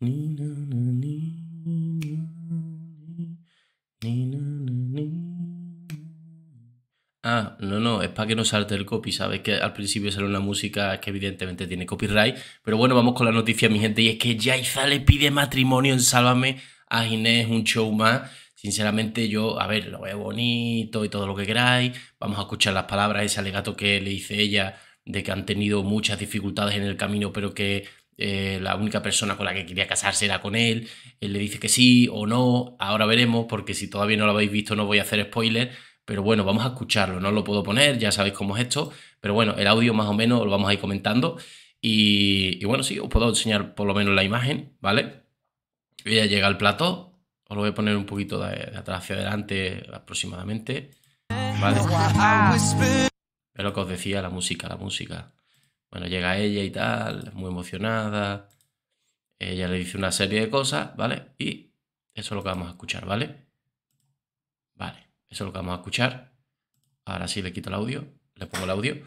Ah, no, no, es para que no salte el copy, ¿sabes? Que al principio sale una música que evidentemente tiene copyright, pero bueno, vamos con la noticia, mi gente, y es que Jaiza le pide matrimonio en Sálvame a Ginés, un show más. Sinceramente, yo, a ver, lo veo bonito y todo lo que queráis. Vamos a escuchar las palabras, ese alegato que le hice ella de que han tenido muchas dificultades en el camino, pero que eh, la única persona con la que quería casarse era con él, él le dice que sí o no, ahora veremos, porque si todavía no lo habéis visto no voy a hacer spoiler, pero bueno, vamos a escucharlo, no lo puedo poner, ya sabéis cómo es esto, pero bueno, el audio más o menos lo vamos a ir comentando y, bueno, sí, os puedo enseñar por lo menos la imagen, ¿vale? Ya llega el plato os lo voy a poner un poquito de, atrás hacia adelante aproximadamente, ¿vale? Pero lo que os decía, la música, la música. Bueno, llega ella y tal, muy emocionada. Ella le dice una serie de cosas, ¿vale? Y eso es lo que vamos a escuchar, ¿vale? Vale, eso es lo que vamos a escuchar. Ahora sí le quito el audio, le pongo el audio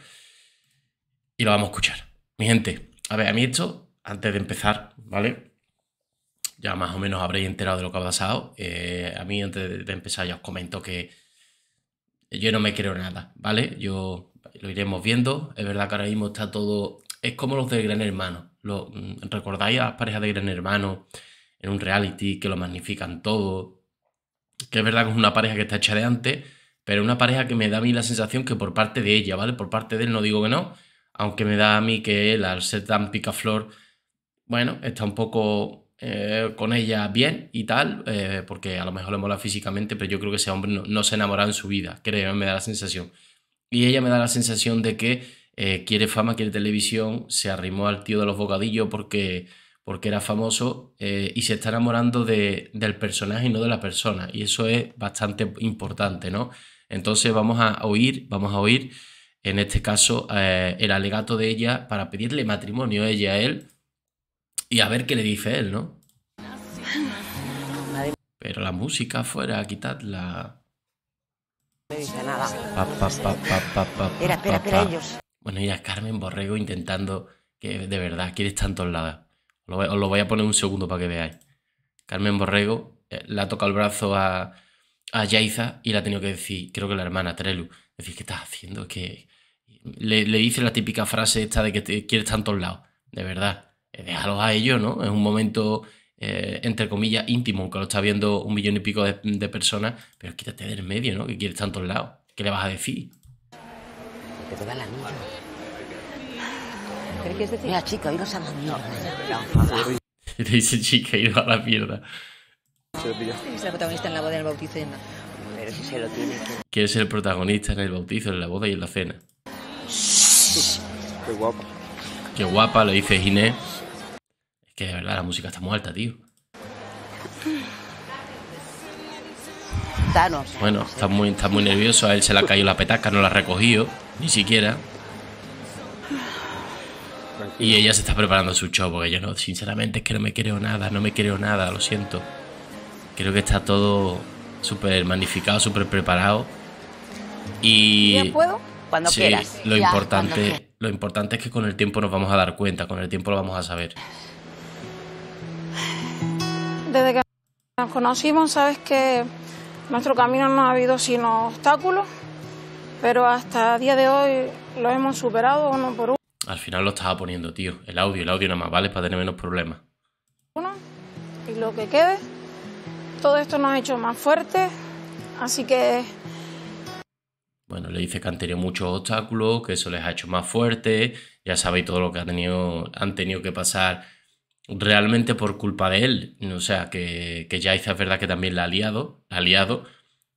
y lo vamos a escuchar. Mi gente, a ver, a mí esto, antes de empezar, ¿vale? Ya más o menos habréis enterado de lo que ha pasado. Eh, a mí, antes de empezar, ya os comento que yo no me creo nada, ¿vale? Yo lo iremos viendo. Es verdad que ahora mismo está todo. Es como los de Gran Hermano. Lo, mm, ¿Recordáis a las parejas de Gran Hermano en un reality que lo magnifican todo? Que es verdad que es una pareja que está hecha de antes, pero una pareja que me da a mí la sensación que por parte de ella, ¿vale? Por parte de él no digo que no, aunque me da a mí que el al ser picaflor, bueno, está un poco eh, con ella bien y tal, eh, porque a lo mejor le mola físicamente, pero yo creo que ese hombre no, se enamora en su vida, creo, me da la sensación. Y ella me da la sensación de que eh, quiere fama, quiere televisión, se arrimó al tío de los bocadillos porque, porque era famoso eh, y se está enamorando del personaje y no de la persona. Y eso es bastante importante, ¿no? Entonces vamos a oír, vamos a oír en este caso eh, el alegato de ella para pedirle matrimonio a ella a él y a ver qué le dice él, ¿no? Pero la música fuera, quitadla nada. espera, espera, ellos. Bueno, y Carmen Borrego intentando que de verdad quieres estar en todos lados. Os lo, voy, a poner un segundo para que veáis. Carmen Borrego la eh, le ha tocado el brazo a, a Yaiza y la ha tenido que decir, creo que la hermana Trelu, decir, ¿qué estás haciendo? Que le, dice la típica frase esta de que te, quiere estar en todos lados. De verdad, déjalo a ellos, ¿no? Es un momento eh, entre comillas, íntimo, aunque lo está viendo un millón y pico de, personas, pero quítate del medio, ¿no? Que quieres tanto al lado? ¿Qué le vas a decir? Que te da la niña. ¿Qué quieres decir? Mira, chica, iros a la mierda. Te dice chica, iros a la mierda. Es protagonista en la boda, y en Quiere ser el protagonista en el bautizo, en la boda y en la cena. Qué guapa. Qué guapa, lo dice Ginés que de verdad la música está muy alta, tío. Bueno, está muy, está muy nervioso. A él se le ha caído la petaca, no la ha recogido, ni siquiera. Y ella se está preparando su show, porque yo no, sinceramente es que no me creo nada, no me creo nada, lo siento. Creo que está todo súper magnificado, súper preparado. Y... puedo? Cuando sí, Lo, importante, lo importante es que con el tiempo nos vamos a dar cuenta, con el tiempo lo vamos a saber. Desde que nos conocimos, sabes que nuestro camino no ha habido sino obstáculos, pero hasta el día de hoy lo hemos superado uno por uno. Al final lo estaba poniendo, tío. El audio, el audio nada más, ¿vale? Para tener menos problemas. Uno, y lo que quede. Todo esto nos ha hecho más fuertes, así que bueno, le dice que han tenido muchos obstáculos, que eso les ha hecho más fuertes, ya sabéis todo lo que han tenido, han tenido que pasar realmente por culpa de él. O sea, que, que Jaiza es verdad que también la ha liado,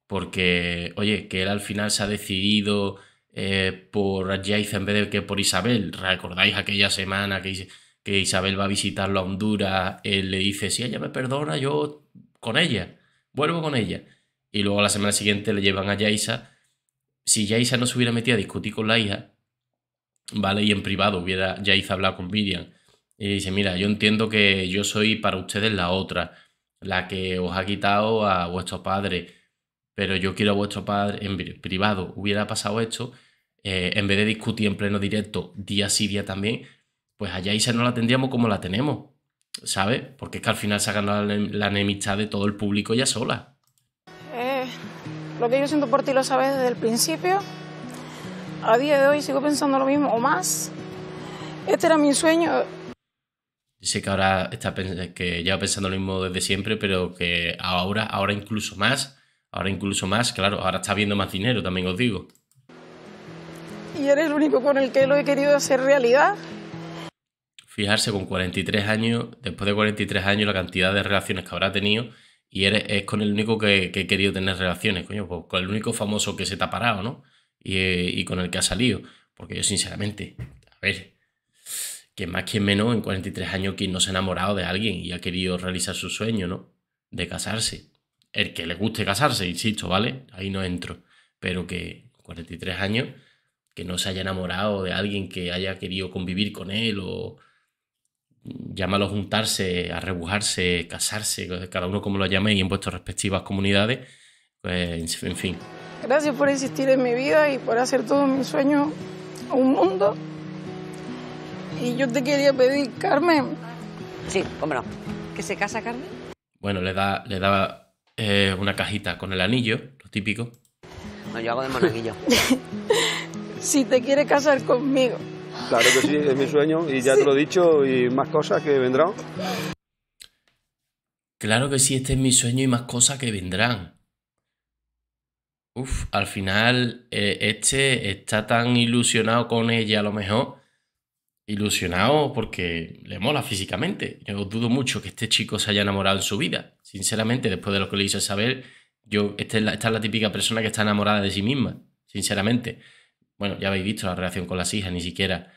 porque, oye, que él al final se ha decidido eh, por Jaiza en vez de que por Isabel. ¿Recordáis aquella semana que, que Isabel va a visitarlo a Honduras? Él le dice, si ella me perdona, yo con ella, vuelvo con ella. Y luego la semana siguiente le llevan a Jaiza. Si Jaiza no se hubiera metido a discutir con la hija, ¿vale? Y en privado hubiera Jaiza hablado con Miriam y dice, mira, yo entiendo que yo soy para ustedes la otra, la que os ha quitado a vuestro padre, pero yo quiero a vuestro padre en privado. Hubiera pasado esto, eh, en vez de discutir en pleno directo día sí, día también, pues allá Isa no la tendríamos como la tenemos, ¿sabes? Porque es que al final se ha la, enemistad de todo el público ya sola. Eh, lo que yo siento por ti lo sabes desde el principio. A día de hoy sigo pensando lo mismo o más. Este era mi sueño sé que ahora está que lleva pensando lo mismo desde siempre, pero que ahora, ahora incluso más, ahora incluso más, claro, ahora está viendo más dinero, también os digo. Y eres el único con el que lo he querido hacer realidad. Fijarse con 43 años, después de 43 años, la cantidad de relaciones que habrá tenido y eres, es con el único que, he querido tener relaciones, coño, pues con el único famoso que se te ha parado, ¿no? Y, eh, y con el que ha salido. Porque yo, sinceramente, a ver, que más que menos en 43 años que no se ha enamorado de alguien y ha querido realizar su sueño, ¿no? De casarse. El que le guste casarse, insisto, ¿vale? Ahí no entro. Pero que 43 años, que no se haya enamorado de alguien que haya querido convivir con él o mm, llámalo juntarse, arrebujarse, casarse, cada uno como lo llame y en vuestras respectivas comunidades, pues, en fin. Gracias por insistir en mi vida y por hacer todo mi sueño un mundo y yo te quería pedir, Carmen. Sí, cómo ¿Que se casa Carmen? Bueno, le da, le eh, una cajita con el anillo, lo típico. No, yo hago de monaguillo. si te quiere casar conmigo. Claro que sí, es mi sueño y ya te lo he dicho y más cosas que vendrán. Claro que sí, este es mi sueño y más cosas que vendrán. Uf, al final eh, este está tan ilusionado con ella a lo mejor ilusionado porque le mola físicamente. Yo dudo mucho que este chico se haya enamorado en su vida. Sinceramente, después de lo que le hizo saber, yo, esta es, la, típica persona que está enamorada de sí misma, sinceramente. Bueno, ya habéis visto la relación con las hijas, ni siquiera,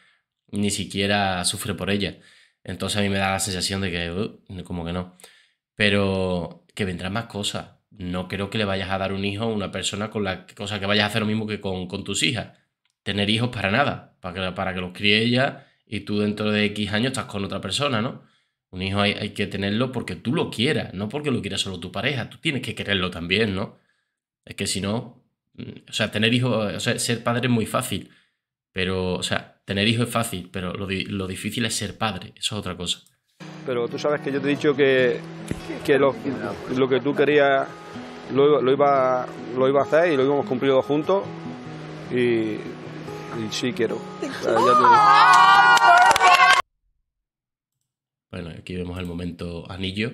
ni siquiera sufre por ella. Entonces a mí me da la sensación de que, uh, como que no. Pero que vendrán más cosas. No creo que le vayas a dar un hijo a una persona con la cosa que vayas a hacer lo mismo que con, tus hijas. Tener hijos para nada, para para que los críe ella y tú dentro de X años estás con otra persona, ¿no? Un hijo hay, que tenerlo porque tú lo quieras, no porque lo quiera solo tu pareja, tú tienes que quererlo también, ¿no? Es que si no, mm, o sea, tener hijos, o sea, ser padre es muy fácil, pero, o sea, tener hijos es fácil, pero lo, difícil es ser padre, eso es otra cosa. Pero tú sabes que yo te he dicho que, que lo, que tú querías lo, iba, lo iba a hacer y lo íbamos cumplido juntos y Sí quiero. Bueno, aquí vemos el momento anillo.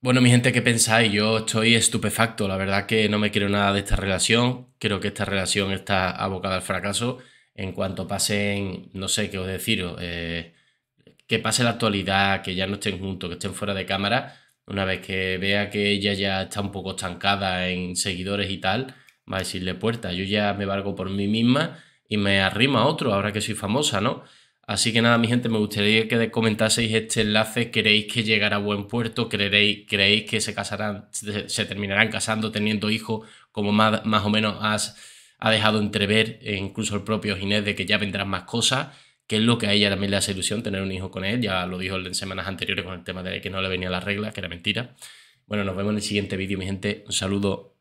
Bueno, mi gente, ¿qué pensáis? Yo estoy estupefacto. La verdad que no me quiero nada de esta relación. Creo que esta relación está abocada al fracaso. En cuanto pasen, no sé qué os deciros, eh, que pase la actualidad, que ya no estén juntos, que estén fuera de cámara, una vez que vea que ella ya está un poco estancada en seguidores y tal, va a decirle puerta, yo ya me valgo por mí misma y me arrima a otro ahora que soy famosa, ¿no? Así que nada, mi gente, me gustaría que comentaseis este enlace. ¿Queréis que llegará a buen puerto? ¿Creéis, creéis que se casarán, se terminarán casando, teniendo hijos, como más, o menos has, ha dejado entrever e incluso el propio Ginés de que ya vendrán más cosas? que es lo que a ella también le hace ilusión tener un hijo con él. Ya lo dijo en semanas anteriores con el tema de que no le venía la regla, que era mentira. Bueno, nos vemos en el siguiente vídeo, mi gente. Un saludo.